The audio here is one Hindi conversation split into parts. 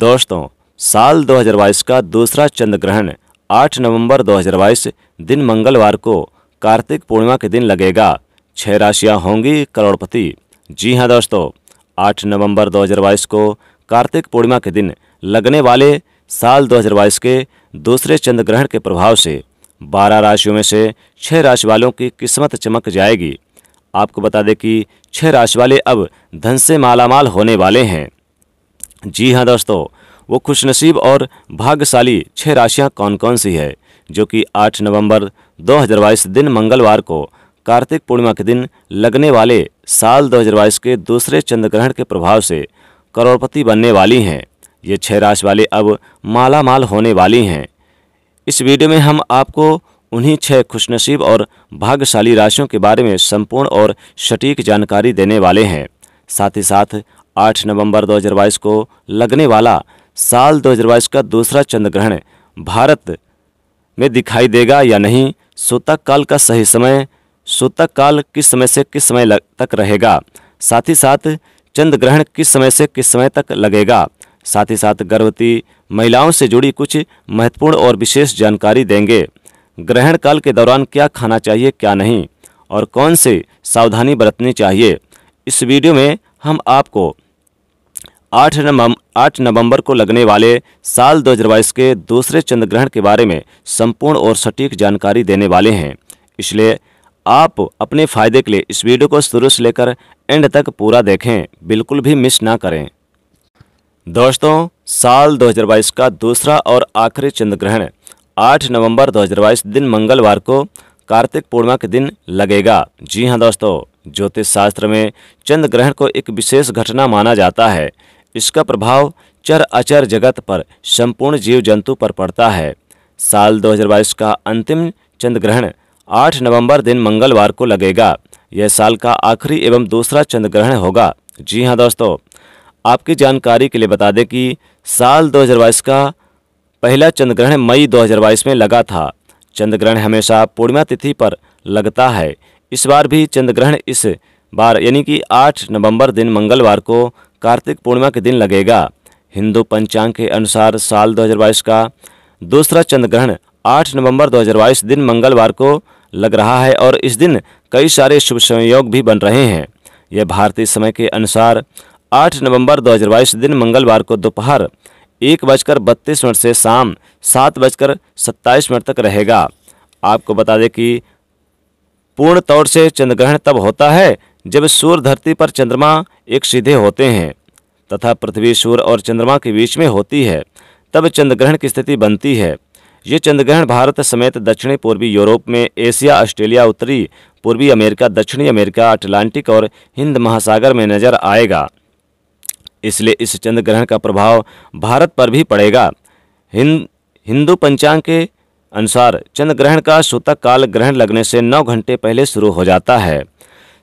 दोस्तों साल 2022 का दूसरा चंद्र ग्रहण 8 नवंबर 2022 दिन मंगलवार को कार्तिक पूर्णिमा के दिन लगेगा छह राशियां होंगी करोड़पति जी हां दोस्तों 8 नवंबर 2022 को कार्तिक पूर्णिमा के दिन लगने वाले साल 2022 के दूसरे चंद्र ग्रहण के प्रभाव से 12 राशियों में से छह राशि वालों की किस्मत चमक जाएगी आपको बता दें कि छह राशि वाले अब धन से मालामाल होने वाले हैं जी हाँ दोस्तों वो खुशनसीब और भाग्यशाली छह राशियाँ कौन कौन सी है जो कि 8 नवंबर 2022 दिन मंगलवार को कार्तिक पूर्णिमा के दिन लगने वाले साल 2022 के दूसरे चंद्र ग्रहण के प्रभाव से करोड़पति बनने वाली हैं ये छह राशि वाले अब माला माल होने वाली हैं इस वीडियो में हम आपको उन्हीं छह खुशनसीब और भाग्यशाली राशियों के बारे में संपूर्ण और सटीक जानकारी देने वाले हैं साथ ही साथ 8 नवंबर 2022 को लगने वाला साल 2022 का दूसरा चंद्र ग्रहण भारत में दिखाई देगा या नहीं सूतक काल का सही समय सूतक काल किस समय से किस समय तक रहेगा साथ ही साथ चंद्र ग्रहण किस समय से किस समय तक लगेगा साथ ही साथ गर्भवती महिलाओं से जुड़ी कुछ महत्वपूर्ण और विशेष जानकारी देंगे ग्रहण काल के दौरान क्या खाना चाहिए क्या नहीं और कौन से सावधानी बरतनी चाहिए इस वीडियो में हम आपको आठ नवम आठ नवंबर को लगने वाले साल 2022 के दूसरे चंद्र ग्रहण के बारे में संपूर्ण और सटीक जानकारी देने वाले हैं इसलिए आप अपने फायदे के लिए इस वीडियो को शुरू से लेकर एंड तक पूरा देखें बिल्कुल भी मिस ना करें दोस्तों साल 2022 का दूसरा और आखिरी चंद्र ग्रहण आठ नवम्बर दो दिन मंगलवार को कार्तिक पूर्णिमा के दिन लगेगा जी हाँ दोस्तों ज्योतिष शास्त्र में चंद्र ग्रहण को एक विशेष घटना माना जाता है इसका प्रभाव चर अचर जगत पर संपूर्ण जीव जंतु पर पड़ता है साल 2022 का अंतिम चंद्र ग्रहण 8 नवंबर दिन मंगलवार को लगेगा यह साल का आखिरी एवं दूसरा चंद्र ग्रहण होगा जी हाँ दोस्तों आपकी जानकारी के लिए बता दें कि साल 2022 का पहला चंद्र ग्रहण मई 2022 में लगा था चंद्र ग्रहण हमेशा पूर्णिमा तिथि पर लगता है इस बार भी चंद्रग्रहण इस बार यानी कि 8 नवंबर दिन मंगलवार को कार्तिक पूर्णिमा के दिन लगेगा हिंदू पंचांग के अनुसार साल 2022 का दूसरा चंद्रग्रहण 8 नवंबर 2022 दिन मंगलवार को लग रहा है और इस दिन कई सारे शुभ संयोग भी बन रहे हैं यह भारतीय समय के अनुसार 8 नवंबर 2022 दिन मंगलवार को दोपहर एक बजकर बत्तीस मिनट से शाम सात बजकर सत्ताईस मिनट तक रहेगा आपको बता दें कि पूर्ण तौर से चंद्रग्रहण तब होता है जब सूर्य धरती पर चंद्रमा एक सीधे होते हैं तथा पृथ्वी सूर्य और चंद्रमा के बीच में होती है तब चंद्रग्रहण की स्थिति बनती है ये चंद्रग्रहण भारत समेत दक्षिणी पूर्वी यूरोप में एशिया ऑस्ट्रेलिया उत्तरी पूर्वी अमेरिका दक्षिणी अमेरिका अटलांटिक और हिंद महासागर में नजर आएगा इसलिए इस चंद्रग्रहण का प्रभाव भारत पर भी पड़ेगा हिंद हिंदू पंचांग के अनुसार चंद्रग्रहण का सूतक काल ग्रहण लगने से नौ घंटे पहले शुरू हो जाता है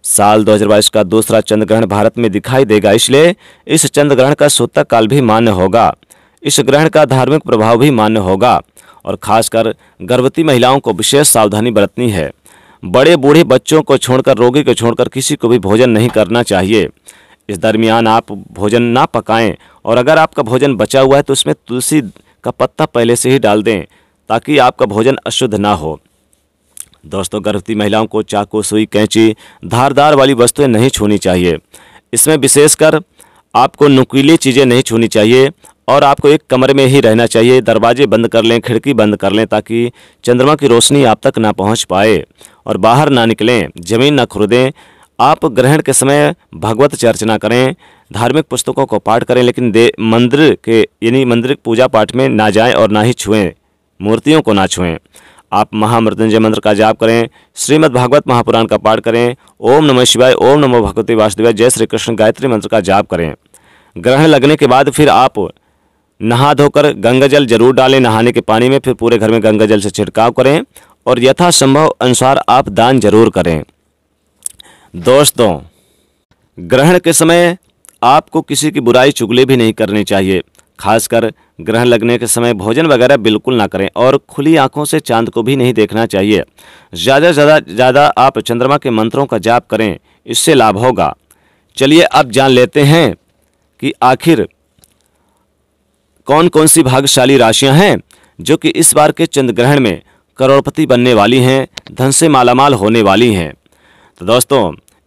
साल 2022 का दूसरा चंद्र ग्रहण भारत में दिखाई देगा इसलिए इस चंद्र ग्रहण का सूतक काल भी मान्य होगा इस ग्रहण का धार्मिक प्रभाव भी मान्य होगा और खासकर गर्भवती महिलाओं को विशेष सावधानी बरतनी है बड़े बूढ़े बच्चों को छोड़कर रोगी को छोड़कर किसी को भी भोजन नहीं करना चाहिए इस दरमियान आप भोजन ना पकाएं और अगर आपका भोजन बचा हुआ है तो उसमें तुलसी का पत्ता पहले से ही डाल दें ताकि आपका भोजन अशुद्ध ना हो दोस्तों गर्भवती महिलाओं को चाकू सुई कैंची धारदार वाली वस्तुएं नहीं छूनी चाहिए इसमें विशेषकर आपको नुकीली चीज़ें नहीं छूनी चाहिए और आपको एक कमरे में ही रहना चाहिए दरवाजे बंद कर लें खिड़की बंद कर लें ताकि चंद्रमा की रोशनी आप तक ना पहुंच पाए और बाहर ना निकलें ज़मीन ना खुरदें आप ग्रहण के समय भगवत चर्चना करें धार्मिक पुस्तकों को पाठ करें लेकिन दे मंदिर के यानी मंदिर पूजा पाठ में ना जाएं और ना ही छुएं मूर्तियों को ना छुएं आप महामृत्युंजय मंत्र का जाप करें श्रीमद् भागवत महापुराण का पाठ करें ओम नमः शिवाय ओम नमो भगवती वासुदेवाय जय श्री कृष्ण गायत्री मंत्र का जाप करें ग्रहण लगने के बाद फिर आप नहा धोकर गंगा जल जरूर डालें नहाने के पानी में फिर पूरे घर में गंगा जल से छिड़काव करें और यथासंभव अनुसार आप दान जरूर करें दोस्तों ग्रहण के समय आपको किसी की बुराई चुगली भी नहीं करनी चाहिए खासकर ग्रहण लगने के समय भोजन वगैरह बिल्कुल ना करें और खुली आंखों से चांद को भी नहीं देखना चाहिए ज़्यादा ज़्यादा ज़्यादा आप चंद्रमा के मंत्रों का जाप करें इससे लाभ होगा चलिए अब जान लेते हैं कि आखिर कौन कौन सी भाग्यशाली राशियां हैं जो कि इस बार के चंद्र ग्रहण में करोड़पति बनने वाली हैं धन से मालामाल होने वाली हैं तो दोस्तों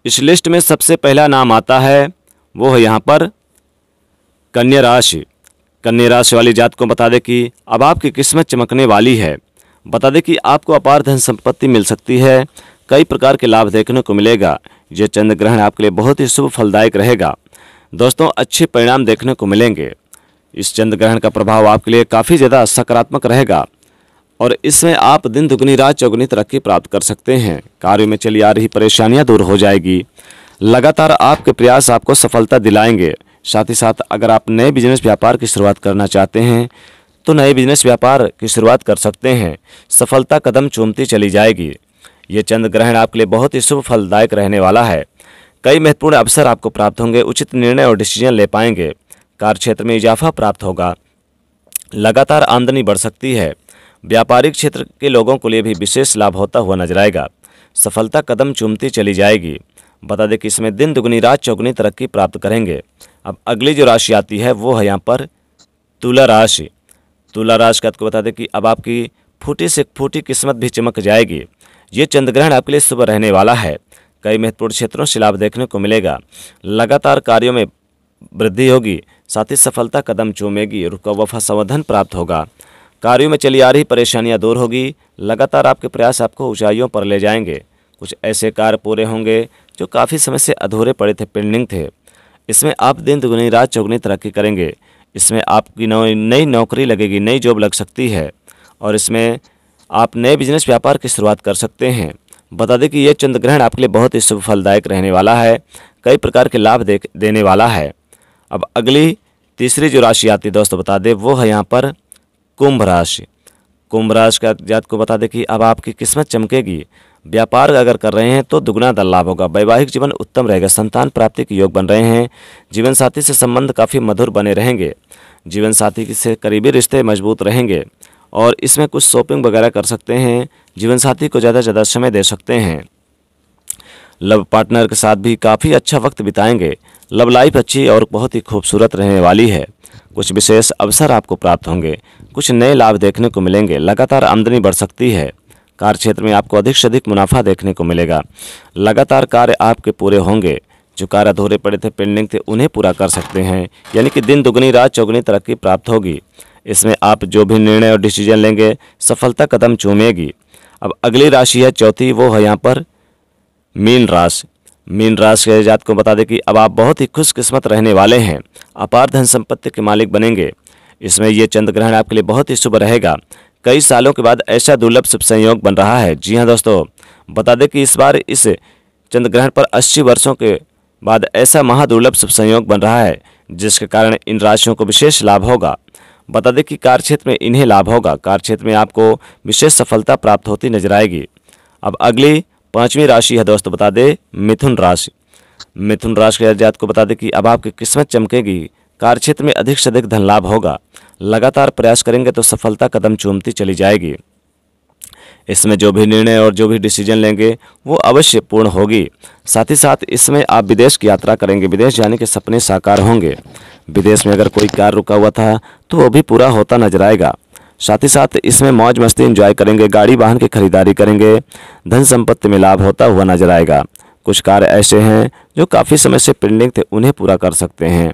इस लिस्ट में सबसे पहला नाम आता है वो है यहाँ पर कन्या राशि कन्या राशि वाली जात को बता दें कि अब आपकी किस्मत चमकने वाली है बता दें कि आपको अपार धन संपत्ति मिल सकती है कई प्रकार के लाभ देखने को मिलेगा यह चंद्र ग्रहण आपके लिए बहुत ही शुभ फलदायक रहेगा दोस्तों अच्छे परिणाम देखने को मिलेंगे इस चंद्र ग्रहण का प्रभाव आपके लिए काफ़ी ज़्यादा सकारात्मक रहेगा और इसमें आप दिन दुगनी रात चौगुनी तरक्की प्राप्त कर सकते हैं कार्यों में चली आ रही परेशानियां दूर हो जाएगी लगातार आपके प्रयास आपको सफलता दिलाएंगे साथ ही साथ अगर आप नए बिजनेस व्यापार की शुरुआत करना चाहते हैं तो नए बिजनेस व्यापार की शुरुआत कर सकते हैं सफलता कदम चूमती चली जाएगी ये चंद्र ग्रहण आपके लिए बहुत ही शुभ फलदायक रहने वाला है कई महत्वपूर्ण अवसर आपको प्राप्त होंगे उचित निर्णय और डिसीजन ले पाएंगे कार्य क्षेत्र में इजाफा प्राप्त होगा लगातार आमदनी बढ़ सकती है व्यापारिक क्षेत्र के लोगों के लिए भी विशेष लाभ होता हुआ नजर आएगा सफलता कदम चूमती चली जाएगी बता दें कि इसमें दिन दुगनी रात चौगुनी तरक्की प्राप्त करेंगे अब अगली जो राशि आती है वो है यहाँ पर तुला राशि तुला राशि का आपको बता दें कि अब आपकी फूटी से फूटी किस्मत भी चमक जाएगी ये चंद्रग्रहण आपके लिए सुबह रहने वाला है कई महत्वपूर्ण क्षेत्रों से लाभ देखने को मिलेगा लगातार कार्यों में वृद्धि होगी साथ ही सफलता कदम चूमेगी रुका वफा समाधान प्राप्त होगा कार्यों में चली आ रही परेशानियां दूर होगी लगातार आपके प्रयास आपको ऊंचाइयों पर ले जाएंगे कुछ ऐसे कार्य पूरे होंगे जो काफ़ी समय से अधूरे पड़े थे पेंडिंग थे इसमें आप दिन दोगुनी रात चौगनी तरक्की करेंगे इसमें आपकी नई नौकरी लगेगी नई जॉब लग सकती है और इसमें आप नए बिजनेस व्यापार की शुरुआत कर सकते हैं बता दें कि यह चंद्र ग्रहण आपके लिए बहुत ही शुभ फलदायक रहने वाला है कई प्रकार के लाभ दे देने वाला है अब अगली तीसरी जो राशि आती है दोस्तों बता दें वो है यहाँ पर कुंभ राशि कुंभ राशि का जात को बता दें कि अब आपकी किस्मत चमकेगी व्यापार अगर कर रहे हैं तो दुगुना दल लाभ होगा वैवाहिक जीवन उत्तम रहेगा संतान प्राप्ति के योग बन रहे हैं जीवन साथी से संबंध काफ़ी मधुर बने रहेंगे जीवन साथी से करीबी रिश्ते मजबूत रहेंगे और इसमें कुछ शॉपिंग वगैरह कर सकते हैं जीवन साथी को ज़्यादा से ज़्यादा समय दे सकते हैं लव पार्टनर के साथ भी काफ़ी अच्छा वक्त बिताएंगे लव लाइफ अच्छी और बहुत ही खूबसूरत रहने वाली है कुछ विशेष अवसर आपको प्राप्त होंगे कुछ नए लाभ देखने को मिलेंगे लगातार आमदनी बढ़ सकती है कार्य क्षेत्र में आपको अधिक से अधिक मुनाफा देखने को मिलेगा लगातार कार्य आपके पूरे होंगे जो कार्य अधूरे पड़े थे पेंडिंग थे उन्हें पूरा कर सकते हैं यानी कि दिन दुगनी रात चौगुनी तरक्की प्राप्त होगी इसमें आप जो भी निर्णय और डिसीजन लेंगे सफलता कदम चूमेगी अब अगली राशि है चौथी वो है यहाँ पर मीन राशि मीन राशि के जात को बता दें कि अब आप बहुत ही खुशकिस्मत रहने वाले हैं अपार धन संपत्ति के मालिक बनेंगे इसमें यह चंद्र ग्रहण आपके लिए बहुत ही शुभ रहेगा कई सालों के बाद ऐसा दुर्लभ शुभ संयोग बन रहा है जी हाँ दोस्तों बता दें कि इस बार इस चंद्र ग्रहण पर 80 वर्षों के बाद ऐसा महादुर्लभ शुभ संयोग बन रहा है जिसके कारण इन राशियों को विशेष लाभ होगा बता दें कि कार्यक्षेत्र में इन्हें लाभ होगा कार्यक्षेत्र में आपको विशेष सफलता प्राप्त होती नजर आएगी अब अगली पांचवी राशि है दोस्तों बता दें मिथुन राशि मिथुन राशि के जात को बता दें कि अब आपकी किस्मत चमकेगी कार्यक्षेत्र में अधिक से अधिक धन लाभ होगा लगातार प्रयास करेंगे तो सफलता कदम चूमती चली जाएगी इसमें जो भी निर्णय और जो भी डिसीजन लेंगे वो अवश्य पूर्ण होगी साथ ही साथ इसमें आप विदेश की यात्रा करेंगे विदेश जाने के सपने साकार होंगे विदेश में अगर कोई कार रुका हुआ था तो वो भी पूरा होता नजर आएगा साथ ही साथ इसमें मौज मस्ती एंजॉय करेंगे गाड़ी वाहन की खरीदारी करेंगे धन संपत्ति में लाभ होता हुआ नजर आएगा कुछ कार्य ऐसे हैं जो काफ़ी समय से पेंडिंग थे उन्हें पूरा कर सकते हैं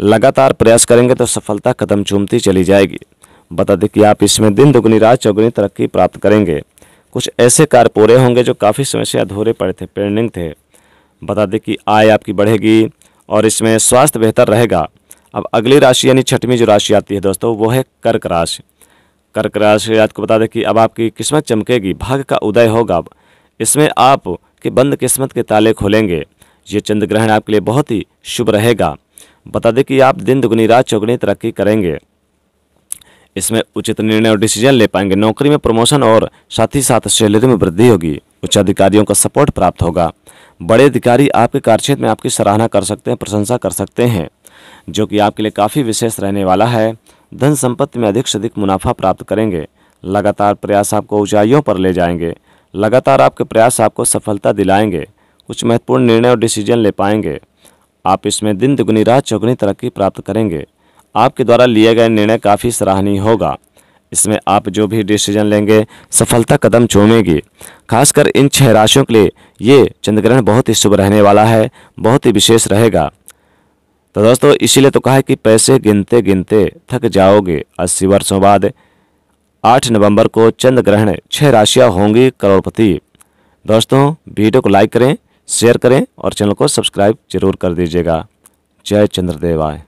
लगातार प्रयास करेंगे तो सफलता कदम चूमती चली जाएगी बता दें कि आप इसमें दिन दुगनी रात चौगुनी तरक्की प्राप्त करेंगे कुछ ऐसे कार्य पूरे होंगे जो काफ़ी समय से अधूरे पड़े थे पेंडिंग थे बता दें कि आय आपकी बढ़ेगी और इसमें स्वास्थ्य बेहतर रहेगा अब अगली राशि यानी छठवीं जो राशि आती है दोस्तों वो है कर्क राशि कर्क राशि आपको बता दें कि अब आपकी किस्मत चमकेगी भाग्य का उदय होगा इसमें आप के बंद किस्मत के ताले खोलेंगे ये चंद्र ग्रहण आपके लिए बहुत ही शुभ रहेगा बता दें कि आप दिन दुगनी रात चौगनी तरक्की करेंगे इसमें उचित निर्णय और डिसीजन ले पाएंगे नौकरी में प्रमोशन और साथ ही साथ सैलरी में वृद्धि होगी उच्च अधिकारियों का सपोर्ट प्राप्त होगा बड़े अधिकारी आपके कार्यक्षेत्र में आपकी सराहना कर सकते हैं प्रशंसा कर सकते हैं जो कि आपके लिए काफ़ी विशेष रहने वाला है धन संपत्ति में अधिक से अधिक मुनाफा प्राप्त करेंगे लगातार प्रयास आपको ऊंचाइयों पर ले जाएंगे लगातार आपके प्रयास आपको सफलता दिलाएंगे कुछ महत्वपूर्ण निर्णय और डिसीजन ले पाएंगे आप इसमें दिन दुगुनी रात चौगुनी तरक्की प्राप्त करेंगे आपके द्वारा लिए गए निर्णय काफ़ी सराहनीय होगा इसमें आप जो भी डिसीजन लेंगे सफलता कदम चूमेगी खासकर इन छह राशियों के लिए ये चंद्रग्रहण बहुत ही शुभ रहने वाला है बहुत ही विशेष रहेगा तो दोस्तों इसीलिए तो कहा है कि पैसे गिनते गिनते थक जाओगे अस्सी वर्षों बाद आठ नवंबर को चंद्र ग्रहण छः राशियाँ होंगी करोड़पति दोस्तों वीडियो को लाइक करें शेयर करें और चैनल को सब्सक्राइब जरूर कर दीजिएगा जय चंद्रदेवाय